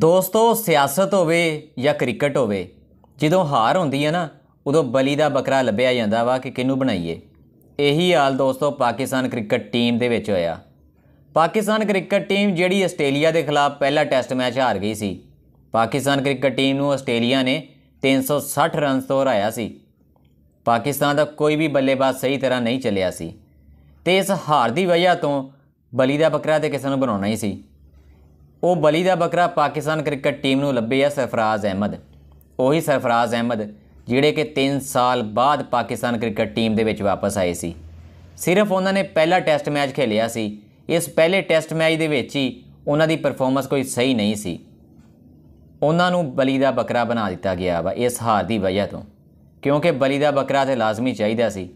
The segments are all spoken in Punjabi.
ਦੋਸਤੋ ਸਿਆਸਤ ਹੋਵੇ ਜਾਂ ਕ੍ਰਿਕਟ ਹੋਵੇ ਜਦੋਂ ਹਾਰ ਹੁੰਦੀ ਹੈ ਨਾ ਉਦੋਂ ਬਲੀ ਦਾ ਬੱਕਰਾ ਲੱਭਿਆ ਜਾਂਦਾ ਵਾ ਕਿ ਕਿਹਨੂੰ ਬਣਾਈਏ ਇਹੀ ਹਾਲ ਦੋਸਤੋ ਪਾਕਿਸਤਾਨ ਕ੍ਰਿਕਟ ਟੀਮ ਦੇ ਵਿੱਚ ਹੋਇਆ ਪਾਕਿਸਤਾਨ ਕ੍ਰਿਕਟ ਟੀਮ ਜਿਹੜੀ ਆਸਟ੍ਰੇਲੀਆ ਦੇ ਖਿਲਾਫ ਪਹਿਲਾ ਟੈਸਟ ਮੈਚ ਹਾਰ ਗਈ ਸੀ ਪਾਕਿਸਤਾਨ ਕ੍ਰਿਕਟ ਟੀਮ ਨੂੰ ਆਸਟ੍ਰੇਲੀਆ ਨੇ 360 ਰਨਸ ਤੋਂ ਹਰਾਇਆ ਸੀ ਪਾਕਿਸਤਾਨ ਦਾ ਕੋਈ ਵੀ ਬੱਲੇਬਾਜ਼ ਸਹੀ ਤਰ੍ਹਾਂ ਨਹੀਂ ਚੱਲਿਆ ਸੀ ਤੇ ਇਸ ਹਾਰ ਦੀ ਵਜ੍ਹਾ ਤੋਂ ਬਲੀ ਦਾ ਬੱਕਰਾ ਤੇ ਕਿਸੇ ਨੂੰ ਬਣਾਉਣਾ ਹੀ ਸੀ ਉਹ ਬਲੀ ਦਾ ਬੱਕਰਾ ਪਾਕਿਸਤਾਨ ਕ੍ਰਿਕਟ ਟੀਮ ਨੂੰ ਲੱਭੇ ਆ ਸਰਫਰਾਜ਼ ਅਹਿਮਦ ਉਹੀ ਸਰਫਰਾਜ਼ ਅਹਿਮਦ ਜਿਹੜੇ ਕਿ 3 ਸਾਲ ਬਾਅਦ ਪਾਕਿਸਤਾਨ ਕ੍ਰਿਕਟ ਟੀਮ ਦੇ ਵਿੱਚ ਵਾਪਸ ਆਏ ਸੀ ਸਿਰਫ ਉਹਨਾਂ ਨੇ ਪਹਿਲਾ ਟੈਸਟ ਮੈਚ ਖੇ ល ਿਆ ਸੀ ਇਸ ਪਹਿਲੇ ਟੈਸਟ ਮੈਚ ਦੇ ਵਿੱਚ ਹੀ ਉਹਨਾਂ ਦੀ ਪਰਫਾਰਮੈਂਸ ਕੋਈ ਸਹੀ ਨਹੀਂ ਸੀ ਉਹਨਾਂ ਨੂੰ ਬਲੀ ਦਾ ਬੱਕਰਾ ਬਣਾ ਦਿੱਤਾ ਗਿਆ ਵਾ ਇਸ ਹਾਰ ਦੀ ਵਜ੍ਹਾ ਤੋਂ ਕਿਉਂਕਿ ਬਲੀ ਦਾ ਬੱਕਰਾ ਤੇ ਲਾਜ਼ਮੀ ਚਾਹੀਦਾ ਸੀ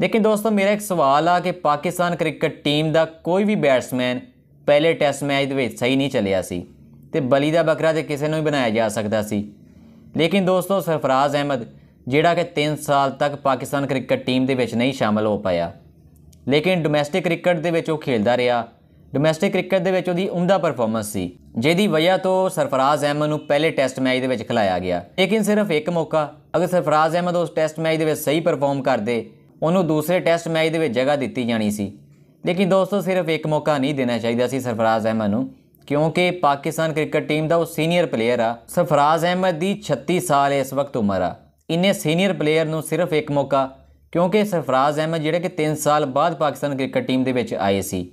ਲੇਕਿਨ ਦੋਸਤੋ ਮੇਰਾ ਇੱਕ ਸਵਾਲ ਆ ਕਿ ਪਾਕਿਸਤਾਨ ਕ੍ਰਿਕਟ ਟੀਮ ਦਾ ਕੋਈ ਵੀ ਬੈਟਸਮੈਨ ਪਹਿਲੇ ਟੈਸਟ ਮੈਚ ਦੇ ਵਿੱਚ ਸਹੀ ਨਹੀਂ ਚੱਲਿਆ ਸੀ ਤੇ ਬਲੀ ਦਾ ਬੱਕਰਾ ਤੇ ਕਿਸੇ ਨੂੰ ਵੀ ਬਣਾਇਆ ਜਾ ਸਕਦਾ ਸੀ ਲੇਕਿਨ ਦੋਸਤੋ ਸਰਫਰਾਜ਼ ਅਹਿਮਦ ਜਿਹੜਾ ਕਿ 3 ਸਾਲ ਤੱਕ ਪਾਕਿਸਤਾਨ ਕ੍ਰਿਕਟ ਟੀਮ ਦੇ ਵਿੱਚ ਨਹੀਂ ਸ਼ਾਮਲ ਹੋ ਪਾਇਆ ਲੇਕਿਨ ਡੋਮੈਸਟਿਕ ਕ੍ਰਿਕਟ ਦੇ ਵਿੱਚ ਉਹ ਖੇਡਦਾ ਰਿਹਾ ਡੋਮੈਸਟਿਕ ਕ੍ਰਿਕਟ ਦੇ ਵਿੱਚ ਉਹਦੀ ਉਮਦਾ ਪਰਫਾਰਮੈਂਸ ਸੀ ਜਿਹਦੀ ਵਜ੍ਹਾ ਤੋਂ ਸਰਫਰਾਜ਼ ਅਹਿਮਦ ਨੂੰ ਪਹਿਲੇ ਟੈਸਟ ਮੈਚ ਦੇ ਵਿੱਚ ਖਿਲਾਇਆ ਗਿਆ ਲੇਕਿਨ ਸਿਰਫ ਇੱਕ ਮੌਕਾ ਅਗਰ ਸਰਫਰਾਜ਼ ਅਹਿਮਦ ਉਸ ਟੈਸਟ ਮੈਚ ਦੇ ਵਿੱਚ ਸਹੀ ਪਰਫਾਰਮ ਕਰਦੇ ਉਹਨੂੰ ਦੂਸਰੇ ਟੈਸਟ ਮੈਚ ਦੇ ਵਿੱਚ ਜਗ੍ਹਾ ਦਿੱਤੀ ਜਾਣੀ ਸੀ ਲੇਕਿਨ ਦੋਸਤੋ ਸਿਰਫ ਇੱਕ ਮੌਕਾ ਨਹੀਂ ਦੇਣਾ ਚਾਹੀਦਾ ਸੀ ਸਰਫਰਾਜ਼ ਅਹਿਮਦ ਨੂੰ ਕਿਉਂਕਿ ਪਾਕਿਸਤਾਨ ਕ੍ਰਿਕਟ ਟੀਮ ਦਾ ਉਹ ਸੀਨੀਅਰ ਪਲੇਅਰ ਆ ਸਰਫਰਾਜ਼ ਅਹਿਮਦ ਦੀ 36 ਸਾਲ ਇਸ ਵਕਤ ਉਮਰ ਆ ਇੰਨੇ ਸੀਨੀਅਰ ਪਲੇਅਰ ਨੂੰ ਸਿਰਫ ਇੱਕ ਮੌਕਾ ਕਿਉਂਕਿ ਸਰਫਰਾਜ਼ ਅਹਿਮਦ ਜਿਹੜੇ ਕਿ 3 ਸਾਲ ਬਾਅਦ ਪਾਕਿਸਤਾਨ ਕ੍ਰਿਕਟ ਟੀਮ ਦੇ ਵਿੱਚ ਆਏ ਸੀ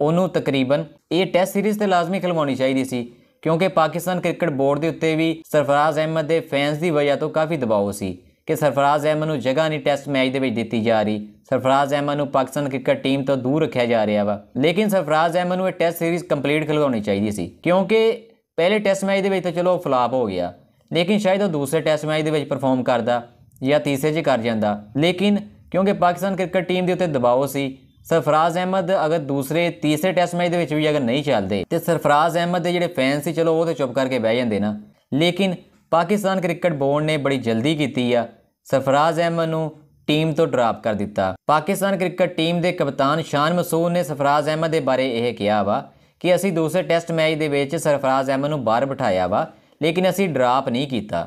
ਉਹਨੂੰ ਤਕਰੀਬਨ ਇਹ ਟੈਸਟ ਸੀਰੀਜ਼ ਤੇ ਲਾਜ਼ਮੀ ਖਿਲਵਾਉਣੀ ਚਾਹੀਦੀ ਸੀ ਕਿਉਂਕਿ ਪਾਕਿਸਤਾਨ ਕ੍ਰਿਕਟ ਬੋਰਡ ਦੇ ਉੱਤੇ ਵੀ ਸਰਫਰਾਜ਼ ਅਹਿਮਦ ਦੇ ਫੈਨਸ ਦੀ ਵਜ੍ਹਾ ਤੋਂ ਕਾਫੀ ਦਬਾਅ ਸੀ ਕਿ ਸਰਫਰਾਜ਼ ਅਹਿਮਦ ਨੂੰ ਜਗ੍ਹਾ ਨਹੀਂ ਟੈਸਟ ਮੈਚ ਦੇ ਵਿੱਚ ਦਿੱਤੀ ਜਾ ਰਹੀ ਸਰਫਰਾਜ਼ ਅਹਿਮਦ ਨੂੰ ਪਾਕਿਸਤਾਨ ਕ੍ਰਿਕਟ ਟੀਮ ਤੋਂ ਦੂਰ ਰੱਖਿਆ ਜਾ ਰਿਹਾ ਵਾ ਲੇਕਿਨ ਸਰਫਰਾਜ਼ ਅਹਿਮਦ ਨੂੰ ਇਹ ਟੈਸਟ ਸੀਰੀਜ਼ ਕੰਪਲੀਟ ਖਿਲਵਾਉਣੀ ਚਾਹੀਦੀ ਸੀ ਕਿਉਂਕਿ ਪਹਿਲੇ ਟੈਸਟ ਮੈਚ ਦੇ ਵਿੱਚ ਤਾਂ ਚਲੋ ਫਲਾਪ ਹੋ ਗਿਆ ਲੇਕਿਨ ਸ਼ਾਇਦ ਉਹ ਦੂਸਰੇ ਟੈਸਟ ਮੈਚ ਦੇ ਵਿੱਚ ਪਰਫਾਰਮ ਕਰਦਾ ਜਾਂ ਤੀਸਰੇ 'ਚ ਕਰ ਜਾਂਦਾ ਲੇਕਿਨ ਕਿਉਂਕਿ ਪਾਕਿਸਤਾਨ ਕ੍ਰਿਕਟ ਟੀਮ ਦੇ ਉੱਤੇ ਦਬਾਅ ਸੀ ਸਰਫਰਾਜ਼ ਅਹਿਮਦ ਅਗਰ ਦੂਸਰੇ ਤੀਸਰੇ ਟੈਸਟ ਮੈਚ ਦੇ ਵਿੱਚ ਵੀ ਅਗਰ ਨਹੀਂ ਚੱਲਦੇ ਤੇ ਸਰਫਰਾਜ਼ ਅਹਿਮਦ ਦੇ ਜਿਹੜੇ ਫੈਨ ਸੀ ਚਲੋ ਉਹ ਤਾਂ ਚੁੱਪ ਕਰਕੇ ਬਹਿ ਜਾਂਦੇ ਨਾ ਲੇਕਿਨ ਪਾਕਿਸਤਾਨ ਕ੍ਰਿਕਟ ਬੋਰਡ ਨੇ ਬੜੀ ਜਲਦੀ ਕੀਤੀ ਆ ਸਰਫਰਾਜ਼ ਅਹਿਮਦ ਨੂੰ ਟੀਮ ਤੋਂ ਡ੍ਰਾਪ ਕਰ ਦਿੱਤਾ ਪਾਕਿਸਤਾਨ ਕ੍ਰਿਕਟ ਟੀਮ ਦੇ ਕਪਤਾਨ ਸ਼ਾਨ ਮਸੂਦ ਨੇ ਸਰਫਰਾਜ਼ ਅਹਿਮਦ ਦੇ ਬਾਰੇ ਇਹ ਕਿਹਾ ਵਾ ਕਿ ਅਸੀਂ ਦੂਸਰੇ ਟੈਸਟ ਮੈਚ ਦੇ ਵਿੱਚ ਸਰਫਰਾਜ਼ ਅਹਿਮਦ ਨੂੰ ਬਾਹਰ ਬਿਠਾਇਆ ਵਾ ਲੇਕਿਨ ਅਸੀਂ ਡ੍ਰਾਪ ਨਹੀਂ ਕੀਤਾ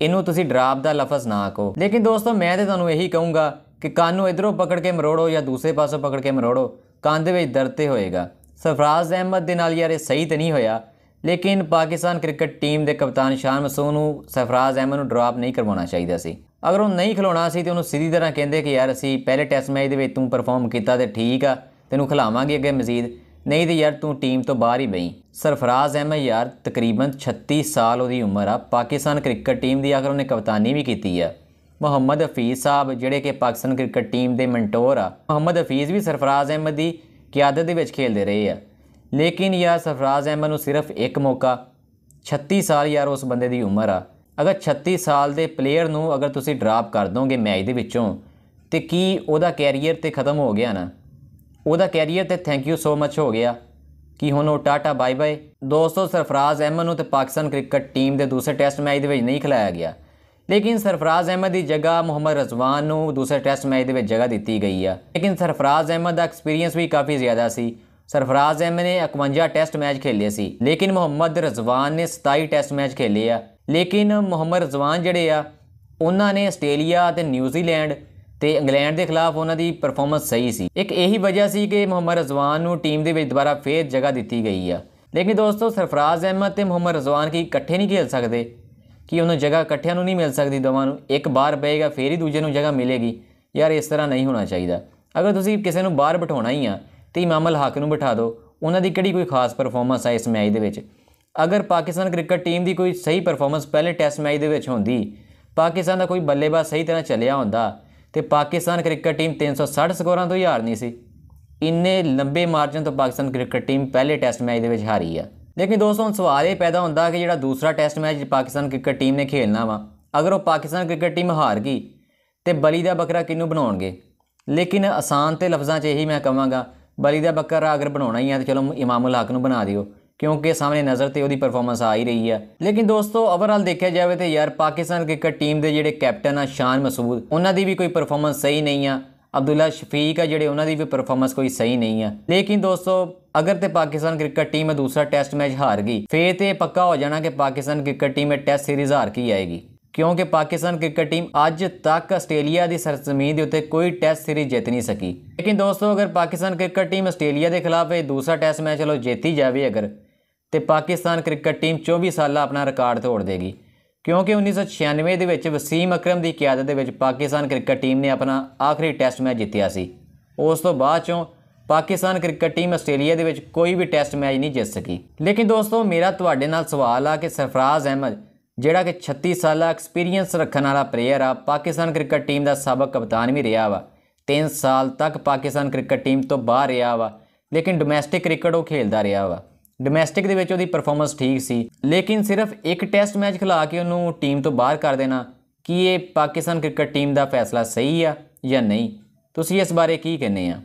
ਇਹਨੂੰ ਤੁਸੀਂ ਡਰਾਪ ਦਾ ਲਫ਼ਜ਼ ਨਾ ਕਹੋ ਲੇਕਿਨ ਦੋਸਤੋ ਮੈਂ ਤੇ ਤੁਹਾਨੂੰ ਇਹੀ ਕਹੂੰਗਾ ਕਿ ਕੰਨ ਨੂੰ ਇਧਰੋਂ ਪਕੜ ਕੇ ਮਰੋੜੋ ਜਾਂ ਦੂਸਰੇ ਪਾਸੋਂ ਪਕੜ ਕੇ ਮਰੋੜੋ ਕੰਨ ਦੇ ਵਿੱਚ ਦਰਦ ਤੇ ਹੋਏਗਾ ਸਰਫਰਾਜ਼ ਅਹਿਮਦ ਦੇ ਨਾਲ ਯਾਰ ਇਹ ਸਹੀ ਤੇ ਨਹੀਂ ਹੋਇਆ ਲੇਕਿਨ ਪਾਕਿਸਤਾਨ ਕ੍ਰਿਕਟ ਟੀਮ ਦੇ ਕਪਤਾਨ ਸ਼ਾਨ ਮਸੂਦ ਨੂੰ ਸਰਫਰਾਜ਼ ਅਹਿਮਦ ਨੂੰ ਡਰਾਪ ਨਹੀਂ ਕਰਵਾਉਣਾ ਚਾਹੀਦਾ ਸੀ ਅਗਰ ਉਹ ਨਹੀਂ ਖਿਲਾਉਣਾ ਸੀ ਤੇ ਉਹਨੂੰ ਸਿੱਧੀ ਤਰ੍ਹਾਂ ਕਹਿੰਦੇ ਕਿ ਯਾਰ ਅਸੀਂ ਪਹਿਲੇ ਟੈਸਟ ਮੈਚ ਦੇ ਵਿੱਚ ਤੂੰ ਪਰਫਾਰਮ ਕੀਤਾ ਤੇ ਠੀਕ ਆ ਤੈਨੂੰ ਖਿਲਾਵਾਂਗੇ ਅੱਗੇ ਮਜ਼ੀਦ ਨਹੀਂ ਤੇ ਯਾਰ ਤੂੰ ਟੀਮ ਤੋਂ ਬਾਹਰ ਹੀ ਬਈ ਸਰਫਰਾਜ਼ ਅਹਿਮਦ ਯਾਰ ਤਕਰੀਬਨ 36 ਸਾਲ ਉਹਦੀ ਉਮਰ ਆ ਪਾਕਿਸਤਾਨ ਕ੍ਰਿਕਟ ਟੀਮ ਦੀ ਅਗਰ ਉਹਨੇ ਕਪਤਾਨੀ ਵੀ ਕੀਤੀ ਆ ਮੁਹੰਮਦ ਹਫੀਜ਼ ਸਾਹਿਬ ਜਿਹੜੇ ਕਿ ਪਾਕਿਸਤਾਨ ਕ੍ਰਿਕਟ ਟੀਮ ਦੇ ਮੈਂਟੋਰ ਆ ਮੁਹੰਮਦ ਹਫੀਜ਼ ਵੀ ਸਰਫਰਾਜ਼ ਅਹਿਮਦ ਦੀ ਕਿਆਦਤ ਦੇ ਵਿੱਚ ਖੇਡਦੇ ਰਹੇ ਆ ਲੇਕਿਨ ਯਾਰ ਸਰਫਰਾਜ਼ ਅਹਿਮਦ ਨੂੰ ਸਿਰਫ ਇੱਕ ਮੌਕਾ 36 ਸਾਲ ਯਾਰ ਉਸ ਬੰਦੇ ਦੀ ਉਮਰ ਆ ਅਗਰ 36 ਸਾਲ ਦੇ ਪਲੇਅਰ ਨੂੰ ਅਗਰ ਤੁਸੀਂ ਡਰਾਪ ਕਰ ਦੋਗੇ ਮੈਚ ਦੇ ਵਿੱਚੋਂ ਤੇ ਕੀ ਉਹਦਾ ਕੈਰੀਅਰ ਤੇ ਖਤਮ ਹੋ ਗਿਆ ਨਾ ਉਹਦਾ ਕੈਰੀਅਰ ਤੇ ਥੈਂਕ ਯੂ ਸੋ ਮਚ ਹੋ ਗਿਆ ਕਿ ਹੁਣ ਉਹ ਟਾਟਾ ਬਾਏ ਬਾਏ ਦੋਸਤੋ ਸਰਫਰਾਜ਼ ਅਹਿਮਦ ਨੂੰ ਤੇ ਪਾਕਿਸਤਾਨ ਕ੍ਰਿਕਟ ਟੀਮ ਦੇ ਦੂਸਰੇ ਟੈਸਟ ਮੈਚ ਦੇ ਵਿੱਚ ਨਹੀਂ ਖਿਲਾਇਆ ਗਿਆ ਲੇਕਿਨ ਸਰਫਰਾਜ਼ ਅਹਿਮਦ ਦੀ ਜਗ੍ਹਾ ਮੁਹੰਮਦ ਰਜ਼ਵਾਨ ਨੂੰ ਦੂਸਰੇ ਟੈਸਟ ਮੈਚ ਦੇ ਵਿੱਚ ਜਗ੍ਹਾ ਦਿੱਤੀ ਗਈ ਆ ਲੇਕਿਨ ਸਰਫਰਾਜ਼ ਅਹਿਮਦ ਦਾ ਐਕਸਪੀਰੀਅੰਸ ਵੀ ਕਾਫੀ ਜ਼ਿਆਦਾ ਸੀ ਸਰਫਰਾਜ਼ ਅਹਿਮਦ ਨੇ 51 ਟੈਸਟ ਮੈਚ ਖੇਲੇ ਸੀ ਲੇਕਿਨ ਮੁਹੰਮਦ ਰਜ਼ਵਾਨ ਨੇ 27 ਟੈਸਟ ਮੈਚ ਖੇਲੇ ਆ ਲੇਕਿਨ ਮੁਹੰਮਦ ਰਜ਼ਵਾਨ ਜਿਹੜੇ ਆ ਉਹਨਾਂ ਨੇ ਆਸਟ੍ਰੇਲੀਆ ਤੇ ਨਿਊਜ਼ੀਲੈਂਡ ਤੇ ਇੰਗਲੈਂਡ ਦੇ ਖਿਲਾਫ ਉਹਨਾਂ ਦੀ ਪਰਫਾਰਮੈਂਸ ਸਹੀ ਸੀ ਇੱਕ ਇਹੀ ਵਜ੍ਹਾ ਸੀ ਕਿ ਮੁਹੰਮਦ ਰਜ਼ਵਾਨ ਨੂੰ ਟੀਮ ਦੇ ਵਿੱਚ ਦੁਬਾਰਾ ਫੇਰ ਜਗ੍ਹਾ ਦਿੱਤੀ ਗਈ ਆ ਲੇਕਿਨ ਦੋਸਤੋ ਸਰਫਰਾਜ਼ ਅਹਿਮਦ ਤੇ ਮੁਹੰਮਦ ਰਜ਼ਵਾਨ ਕੀ ਇਕੱਠੇ ਨਹੀਂ ਖੇਲ ਸਕਦੇ ਕਿ ਉਹਨਾਂ ਜਗ੍ਹਾ ਇਕੱਠਿਆਂ ਨੂੰ ਨਹੀਂ ਮਿਲ ਸਕਦੀ ਦੋਵਾਂ ਨੂੰ ਇੱਕ ਬਾਹਰ ਪਏਗਾ ਫੇਰ ਹੀ ਦੂਜੇ ਨੂੰ ਜਗ੍ਹਾ ਮਿਲੇਗੀ ਯਾਰ ਇਸ ਤਰ੍ਹਾਂ ਨਹੀਂ ਹੋਣਾ ਚਾਹੀਦਾ ਅਗਰ ਤੁਸੀਂ ਕਿਸੇ ਨੂੰ ਬਾਹਰ ਬਿਠਾਉਣਾ ਹੀ ਆ ਤੇ ਇਮਾਮ ਅਲ ਹਕ ਨੂੰ ਬਿਠਾ ਦਿਓ ਉਹਨਾਂ ਦੀ ਕਿਹੜੀ ਕੋਈ ਖਾਸ ਪਰਫਾਰਮੈਂਸ ਹੈ ਇਸ ਮੈਚ ਦੇ ਵਿੱਚ ਅਗਰ ਪਾਕਿਸਤਾਨ ਕ੍ਰਿਕਟ ਟੀਮ ਦੀ ਕੋਈ ਸਹੀ ਪਰਫਾਰਮੈਂਸ ਪਹਿਲੇ ਟੈਸਟ ਮੈਚ ਦੇ ਵਿੱਚ ਹੁੰਦੀ ਪਾਕਿਸਤਾਨ ਦਾ ਕੋਈ ਬੱਲੇਬਾਜ਼ ਸਹੀ ਤਰ੍ਹਾਂ ਚੱਲਿਆ ਹੁੰਦਾ ਤੇ ਪਾਕਿਸਤਾਨ ਕ੍ਰਿਕਟ ਟੀਮ 360 ਸਕੋਰਾਂ ਤੋਂ ਹੀ ਹਾਰਨੀ ਸੀ ਇੰਨੇ ਲੰਬੇ ਮਾਰਜਨ ਤੋਂ ਪਾਕਿਸਤਾਨ ਕ੍ਰਿਕਟ ਟੀਮ ਪਹਿਲੇ ਟੈਸਟ ਮੈਚ ਦੇ ਵਿੱਚ ਹਾਰੀ ਆ ਲੇਕਿਨ ਦੋਸਤੋ ਹੁਣ ਸਵਾਲ ਇਹ ਪੈਦਾ ਹੁੰਦਾ ਕਿ ਜਿਹੜਾ ਦੂਸਰਾ test match Pakistan cricket team ਨੇ ਖੇਲਣਾ ਵਾ ਅਗਰ ਉਹ ਪਾਕਿਸਤਾਨ ਕ੍ਰਿਕਟ ਟੀਮ ਹਾਰ ਗਈ ਤੇ ਬਲੀ ਦਾ ਬੱਕਰਾ ਕਿਹਨੂੰ ਬਣਾਉਣਗੇ ਲੇਕਿਨ ਆਸਾਨ ਤੇ ਲਫ਼ਜ਼ਾਂ 'ਚ ਇਹੀ ਮੈਂ ਕਹਾਂਗਾ ਬਲੀ ਦਾ ਬੱਕਰਾ ਅਗਰ ਬਣਾਉਣਾ ਹੀ ਹੈ ਤਾਂ ਚਲੋ ਇਮਾਮੁਲ ਹਕ ਨੂੰ ਬਣਾ ਦਿਓ ਕਿਉਂਕਿ ਸਾਹਮਣੇ ਨਜ਼ਰ ਤੇ ਉਹਦੀ ਪਰਫਾਰਮੈਂਸ ਆ ਹੀ ਰਹੀ ਹੈ ਲੇਕਿਨ ਦੋਸਤੋ ਓਵਰਆਲ ਦੇਖਿਆ ਜਾਵੇ ਤੇ ਯਾਰ ਪਾਕਿਸਤਾਨ ਕ੍ਰਿਕਟ ਟੀਮ ਦੇ ਜਿਹੜੇ ਕੈਪਟਨ ਆ ਸ਼ਾਨ ਮਸੂਦ ਉਹਨਾਂ ਦੀ ਵੀ ਕੋਈ ਪਰਫਾਰਮੈਂਸ ਸਹੀ ਨਹੀਂ ਆ ਅਬਦੁੱਲਾ ਸ਼ਫੀਕ ਆ ਜਿਹੜੇ ਉਹਨਾਂ ਦੀ ਵੀ ਪਰਫਾਰਮੈਂਸ ਕੋਈ ਸਹੀ ਨਹੀਂ ਆ ਲੇਕਿਨ ਦੋਸਤੋ ਅਗਰ ਤੇ ਪਾਕਿਸਤਾਨ ਕ੍ਰਿਕਟ ਟੀਮ ਦੂਸਰਾ ਟੈਸਟ ਮੈਚ ਹਾਰ ਗਈ ਫੇਰ ਤੇ ਪੱਕਾ ਹੋ ਜਾਣਾ ਕਿ ਪਾਕਿਸਤਾਨ ਕ੍ਰਿਕਟ ਟੀਮ ਇਹ ਟੈਸਟ ਸੀਰੀਜ਼ ਹਾਰ ਕੇ ਆਏਗੀ ਕਿਉਂਕਿ ਪਾਕਿਸਤਾਨ ਕ੍ਰਿਕਟ ਟੀਮ ਅੱਜ ਤੱਕ ਆਸਟ੍ਰੇਲੀਆ ਦੀ ਸਰਜ਼ਮੀਨ ਦੇ ਉੱਤੇ ਕੋਈ ਟੈਸਟ ਸੀਰੀਜ਼ ਜਿੱਤ ਨਹੀਂ ਸਕੀ ਲੇਕਿਨ ਦੋਸਤੋ ਅਗਰ ਪਾਕਿਸਤਾਨ ਕ੍ਰਿਕਟ ਟੀਮ ਆਸਟ੍ਰੇਲੀਆ ਦੇ ਖਿਲਾਫ ਇਹ ਦੂਸਰਾ ਟੈਸਟ ਮੈਚ ਚਲੋ ਜਿੱਤੀ ਜਾਵੇ ਅਗਰ ਤੇ ਪਾਕਿਸਤਾਨ ਕ੍ਰਿਕਟ ਟੀਮ 24 ਸਾਲਾਂ ਆਪਣਾ ਰਿਕਾਰਡ ਤੋੜ ਦੇਗੀ ਕਿਉਂਕਿ 1996 ਦੇ ਵਿੱਚ ਵਸੀਮ ਅਕਰਮ ਦੀ ਕਿਆਦਤ ਦੇ ਵਿੱਚ ਪਾਕਿਸਤਾਨ ਕ੍ਰਿਕਟ ਟੀਮ ਨੇ ਆਪਣਾ ਆਖਰੀ ਟੈਸਟ ਮੈਚ ਜਿੱਤਿਆ ਸੀ ਉਸ ਤੋਂ ਬਾਅਦ ਚੋਂ ਪਾਕਿਸਤਾਨ ਕ੍ਰਿਕਟ ਟੀਮ ਆਸਟ੍ਰੇਲੀਆ ਦੇ ਵਿੱਚ ਕੋਈ ਵੀ ਟੈਸਟ ਮੈਚ ਨਹੀਂ ਜਿੱਤ ਸਕੀ ਲੇਕਿਨ ਦੋਸਤੋ ਮੇਰਾ ਤੁਹਾਡੇ ਨਾਲ ਸਵਾਲ ਆ ਕਿ ਸਰਫਰਾਜ਼ ਅਹਿਮਦ ਜਿਹੜਾ ਕਿ 36 ਸਾਲਾ ਐਕਸਪੀਰੀਅੰਸ ਰੱਖਣ ਵਾਲਾ ਪਲੇਅਰ ਆ ਪਾਕਿਸਤਾਨ ਕ੍ਰਿਕਟ ਟੀਮ ਦਾ ਸਾਬਕ ਕਪਤਾਨ ਵੀ ਰਿਹਾ ਵਾ 3 ਸਾਲ ਤੱਕ ਪਾਕਿਸਤਾਨ ਕ੍ਰਿਕਟ ਟੀਮ ਤੋਂ ਬਾਹਰ ਰਿਹਾ ਵਾ ਲੇਕਿਨ ਡੋਮੈਸਟਿਕ ਕ੍ਰਿਕਟ ਉਹ ਖੇਡਦਾ ਰਿਹਾ ਵਾ ਡੋਮੈਸਟਿਕ ਦੇ ਵਿੱਚ ਉਹਦੀ ਪਰਫਾਰਮੈਂਸ ਠੀਕ ਸੀ ਲੇਕਿਨ ਸਿਰਫ ਇੱਕ ਟੈਸਟ ਮੈਚ ਖਿਲਾ ਕੇ ਉਹਨੂੰ ਟੀਮ ਤੋਂ ਬਾਹਰ ਕਰ ਦੇਣਾ ਕੀ ਇਹ ਪਾਕਿਸਤਾਨ ਕ੍ਰਿਕਟ ਟੀਮ ਦਾ ਫੈਸਲਾ ਸਹੀ ਆ ਜਾਂ ਨਹੀਂ ਤੁਸੀਂ ਇਸ ਬਾਰੇ ਕੀ ਕਹਿੰਦੇ ਆ